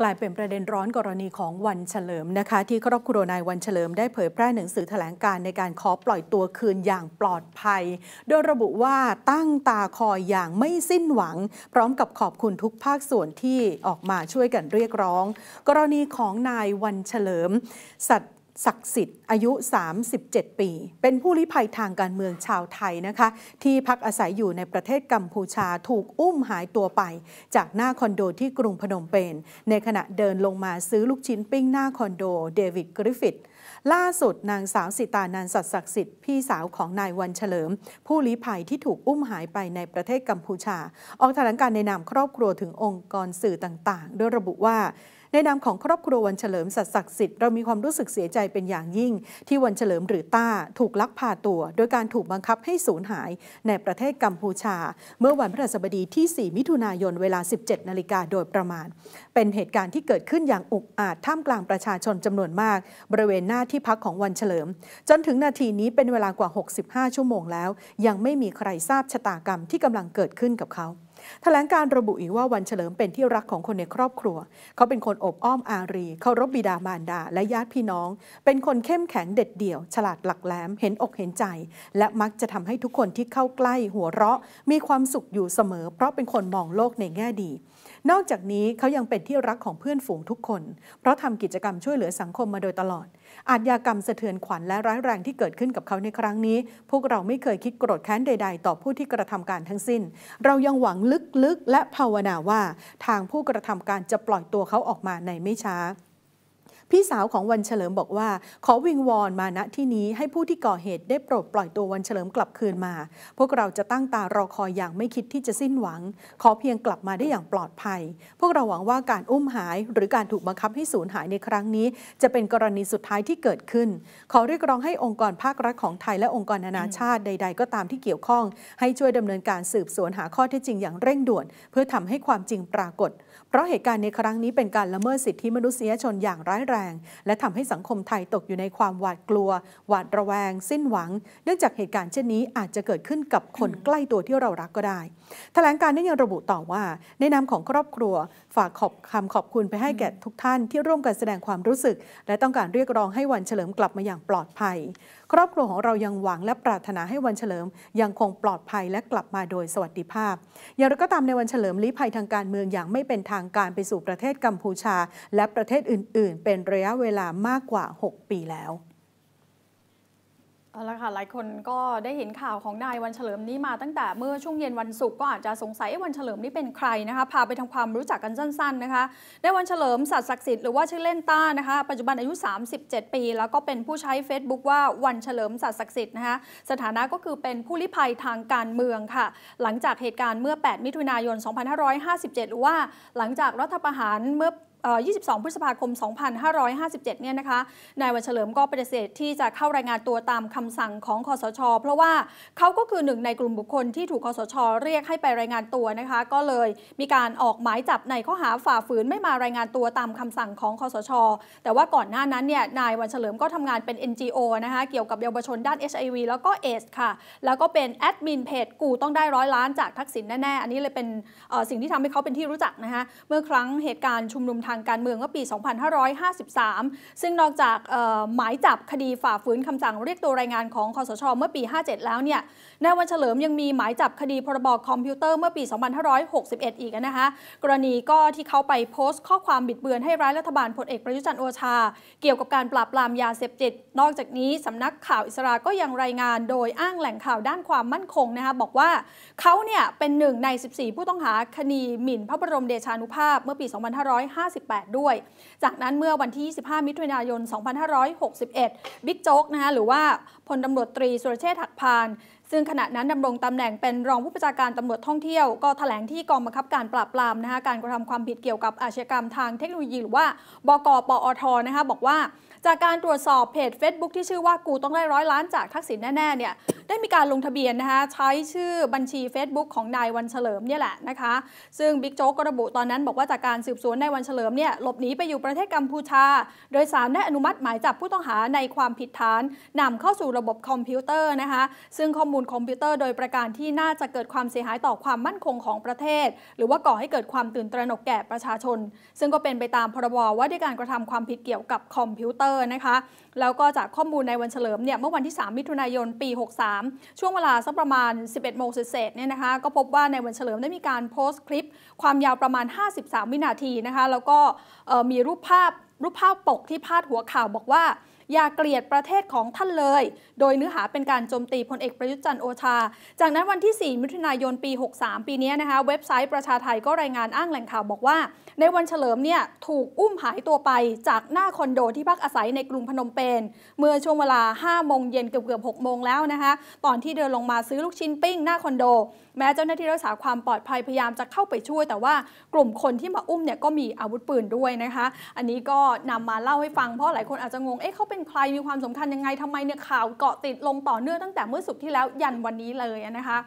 กลายเป็นประเด็นร้อนกรณีของวันเฉลิมนะคะ ที่ครอบครัวนายวันเฉลิมได้เผยแพร่หนังสือแถลงการในการขอปล่อยตัวคืนอย่างปลอดภัย โดยระบุว่าตั้งตาคอยอย่างไม่สิ้นหวัง พร้อมกับขอบคุณทุกภาคส่วนที่ออกมาช่วยกันเรียกร้อง กรณีของนายวันเฉลิมสัตศักดิ์สิทธิ์อายุ 37 ปี เป็นผู้ลี้ภัยทางการเมืองชาวไทยนะคะ ที่พักอาศัยอยู่ในประเทศกัมพูชาถูกอุ้มหายตัวไป จากหน้าคอนโดที่กรุงพนมเปญในขณะเดินลงมาซื้อลูกชิ้นปิ้งหน้าคอนโดเดวิดกริฟฟิตล่าสุดนางสาวสิตานันสัตศักดิ์สิทธิ์พี่สาวของนายวันเฉลิม ผู้ลี้ภัยที่ถูกอุ้มหายไปในประเทศกัมพูชา ออกแถลงการในนามครอบครัวถึงองค์กรสื่อต่างๆ โดยระบุว่าในนามของครอบครัววันเฉลิมศักดิ์สิทธิ์เรามีความรู้สึกเสียใจเป็นอย่างยิ่ง ที่วันเฉลิมหรือต้า ถูกลักพาตัว โดยการถูกบังคับให้สูญหาย ในประเทศกัมพูชา เมื่อวันพฤหัสบดีที่ 4 มิถุนายนเวลา 17 นาฬิกาโดยประมาณ เป็นเหตุการณ์ที่เกิดขึ้นอย่างอุกอาจท่ามกลางประชาชนจำนวนมาก บริเวณหน้าที่พักของวันเฉลิมจนถึงนาทีนี้เป็นเวลากว่า 65 ชั่วโมงแล้ว ยังไม่มีใครทราบชะตากรรมที่กำลังเกิดขึ้นกับเขาแถลงการระบุอีกว่าวันเฉลิมเป็นที่รักของคนในครอบครัว เขาเป็นคนอบอ้อมอารี เคารพบบิดามารดาและญาติพี่น้อง เป็นคนเข้มแข็งเด็ดเดี่ยว ฉลาดหลักแหลมเห็นอกเห็นใจ และมักจะทำให้ทุกคนที่เข้าใกล้หัวเราะมีความสุขอยู่เสมอ เพราะเป็นคนมองโลกในแง่ดีนอกจากนี้เขายังเป็นที่รักของเพื่อนฝูงทุกคนเพราะทำกิจกรรมช่วยเหลือสังคมมาโดยตลอด อาจยากรรมสะเทือนขวัญและร้ายแรงที่เกิดขึ้นกับเขาในครั้งนี้ พวกเราไม่เคยคิดโกรธแค้นใด ๆ ต่อผู้ที่กระทำการทั้งสิ้น เรายังหวังลึก ๆและภาวนาว่าทางผู้กระทำการจะปล่อยตัวเขาออกมาในไม่ช้าพี่สาวของวันเฉลิมบอกว่า ขอวิงวอนมาณที่นี้ให้ผู้ที่ก่อเหตุได้โปรดปล่อยตัววันเฉลิมกลับคืนมา พวกเราจะตั้งตารอคอยอย่างไม่คิดที่จะสิ้นหวัง ขอเพียงกลับมาได้อย่างปลอดภัย พวกเราหวังว่าการอุ้มหายหรือการถูกบังคับให้สูญหายในครั้งนี้ จะเป็นกรณีสุดท้ายที่เกิดขึ้นขอเรียกร้องให้องค์กรภาครัฐของไทยและองค์กรนานาชาติใด ๆ ก็ตามที่เกี่ยวข้อง ให้ช่วยดำเนินการสืบสวนหาข้อเท็จจริงอย่างเร่งด่วนเพื่อทำให้ความจริงปรากฏ เพราะเหตุการณ์ในครั้งนี้เป็นการละเมิดสิทธิมนุษยชนอย่างร้ายแรงและทำให้สังคมไทยตกอยู่ในความหวาดกลัว หวาดระแวง สิ้นหวัง เนื่องจากเหตุการณ์เช่นนี้อาจจะเกิดขึ้นกับคนใกล้ตัวที่เรารักก็ได้แถลงการนี้ยังระบุต่อว่าในนามของครอบครัวฝากขอบคำขอบคุณไปให้แก่ทุกท่านที่ร่วมกันแสดงความรู้สึก และต้องการเรียกร้องให้วันเฉลิมกลับมาอย่างปลอดภัย ครอบครัวของเรายังหวังและปรารถนาให้วันเฉลิมยังคงปลอดภัยและกลับมาโดยสวัสดิภาพอย่างไรก็ตามในวันเฉลิมลี้ภัยทางการเมืองอย่างไม่เป็นทางการไปสู่ประเทศกัมพูชา และประเทศอื่น ๆ เป็นระยะเวลามากกว่า 6 ปีแล้วเอาละค่ะ หลายคนก็ได้เห็นข่าวของนายวันเฉลิมนี้มาตั้งแต่เมื่อช่วงเย็นวันศุกร์ก็อาจจะสงสัยวันเฉลิมนี่เป็นใครนะคะพาไปทำความรู้จักกันสั้น ๆ นะคะนายวันเฉลิมสัตว์ศักดิ์สิทธิ์หรือว่าชื่อเล่นต้านะคะ ปัจจุบันอายุ 37 ปีแล้วก็เป็นผู้ใช้ Facebook ว่าวันเฉลิมสัตว์ศักดิ์สิทธิ์นะคะสถานะก็คือเป็นผู้ลี้ภัยทางการเมืองค่ะหลังจากเหตุการณ์เมื่อ 8 มิถุนายน 2557หรือว่าหลังจากรัฐประหารเมื่อ22 พฤษภาคม 2557 เนี่ยนะคะ นายวันเฉลิมก็ปฏิเสธที่จะเข้ารายงานตัวตามคำสั่งของคอสช เพราะว่าเขาก็คือหนึ่งในกลุ่มบุคคลที่ถูกคอสช เรียกให้ไปรายงานตัวนะคะ ก็เลยมีการออกหมายจับในข้อหาฝ่าฝืนไม่มารายงานตัวตามคำสั่งของคอสช แต่ว่าก่อนหน้านั้นเนี่ย นายวันเฉลิมก็ทำงานเป็น NGO นะคะเกี่ยวกับเยาวชนด้าน HIV แล้วก็เอสค่ะ แล้วก็เป็นแอดมินเพจกูต้องได้ร้อยล้านจากทักษิณแน่ๆ อันนี้เลยเป็นสิ่งที่ทำให้เขาเป็นที่รู้จักนะคะเมื่อครั้งเหตุการณ์ชุมนุมทางการเมืองเมื่อปี 2553 ซึ่งนอกจากหมายจับ คดีฝ่าฝืนคำสั่งเรียกตัวรายงาน ของคอสช เมื่อปี 57 แล้วเนี่ยนายวันเฉลิมยังมีหมายจับคดีพรบคอมพิวเตอร์เมื่อปี 2561 อีกนะคะ กรณีก็ที่เขาไปโพสต์ ข้อความบิดเบือนให้ร้ายรัฐบาลพลเอกประยุจันทร์โอชา เกี่ยวกับการปราบปรามยาเสพติด นอกจากนี้สำนักข่าวอิสราก็ยังรายงานโดยอ้างแหล่งข่าวด้านความมั่นคงนะคะบอกว่าเขาเนี่ยเป็นหนึ่งใน14 ผู้ต้องหาคดีหมิ่น พระบรมเดชานุภาพเมื่อปี 2550 5 5 8ด้วย จากนั้นเมื่อวันที่ 25 มิถุนายน 2561 บิ๊กโจ๊ก นะคะหรือว่าพลตำรวจตรีสุรเชษฐ์หักพานซึ่งขณะนั้นดำรงตำแหน่งเป็นรองผู้ประชาการตำรวจท่องเที่ยวก็แถลงที่กองบังคับการปราบปรามนะคะการกระทำความผิดเกี่ยวกับอาชญากรรมทางเทคโนโลยีหรือว่า บก ปอท นะคะบอกว่า จากการตรวจสอบเพจ Facebook ที่ชื่อว่ากูต้องได้ร้อยล้านจากทักษิณแน่ๆเนี่ยได้มีการลงทะเบียนนะคะใช้ชื่อบัญชี Facebook ของนายวันเฉลิมเนี่ยแหละนะคะซึ่งบิ๊กโจ๊กก็ระบุตอนนั้นบอกว่าจากการสืบสวนนายวันเฉลิมเนี่ยหลบหนีไปอยู่ประเทศกัมพูชา โดยสารได้อนุมัติหมายจับผู้ต้องหาในความผิดฐานนำเข้าสู่ระบบคอมพิวเตอร์นะคะซึ่งข้อมูลมูลคอมพิวเตอร์โดยประการที่น่าจะเกิดความเสียหายต่อความมั่นคงของประเทศ หรือว่าก่อให้เกิดความตื่นตระหนกแก่ประชาชน ซึ่งก็เป็นไปตามพรบว่าด้วยการกระทำความผิดเกี่ยวกับคอมพิวเตอร์นะคะ แล้วก็จากข้อมูลในวันเฉลิมเนี่ย เมื่อวันที่ 3 มิถุนายน ปี 63 ช่วงเวลาสักประมาณ 11โมงเศษเนี่ยนะคะ ก็พบว่าในวันเฉลิมได้มีการโพสต์คลิป ความยาวประมาณ 53 วินาทีนะคะแล้วก็มีรูปภาพรูปภาพปกที่พาดหัวข่าวบอกว่าอย่าเกลียดประเทศของท่านเลย โดยเนื้อหาเป็นการโจมตีพลเอกประยุทธ์จันโอชา จากนั้นวันที่ 4 มิถุนายนปี 63 ปีนี้นะคะเว็บไซต์ประชาไทยก็รายงานอ้างแหล่งข่าวบอกว่า ในวันเฉลิมเนี่ยถูกอุ้มหายตัวไปจากหน้าคอนโดที่พักอาศัยในกรุงพนมเปญเมื่อช่วงเวลา5โมงเย็นเกือบเกือบ6โมงแล้วนะคะตอนที่เดินลงมาซื้อลูกชิ้นปิ้งหน้าคอนโดแม้เจ้าหน้าที่รักษาความปลอดภัยพยายามจะเข้าไปช่วย แต่ว่ากลุ่มคนที่มาอุ้มเนี่ยก็มีอาวุธปืนด้วยนะคะ อันนี้ก็นำมาเล่าให้ฟังเพราะหลายคนอาจจะงง เอ๊ะเขาเป็นใครมีความสำคัญยังไงทำไมเนี่ยข่าวเกาะติดลงต่อเนื่องตั้งแต่เมื่อสุกที่แล้วยันวันนี้เลยนะคะ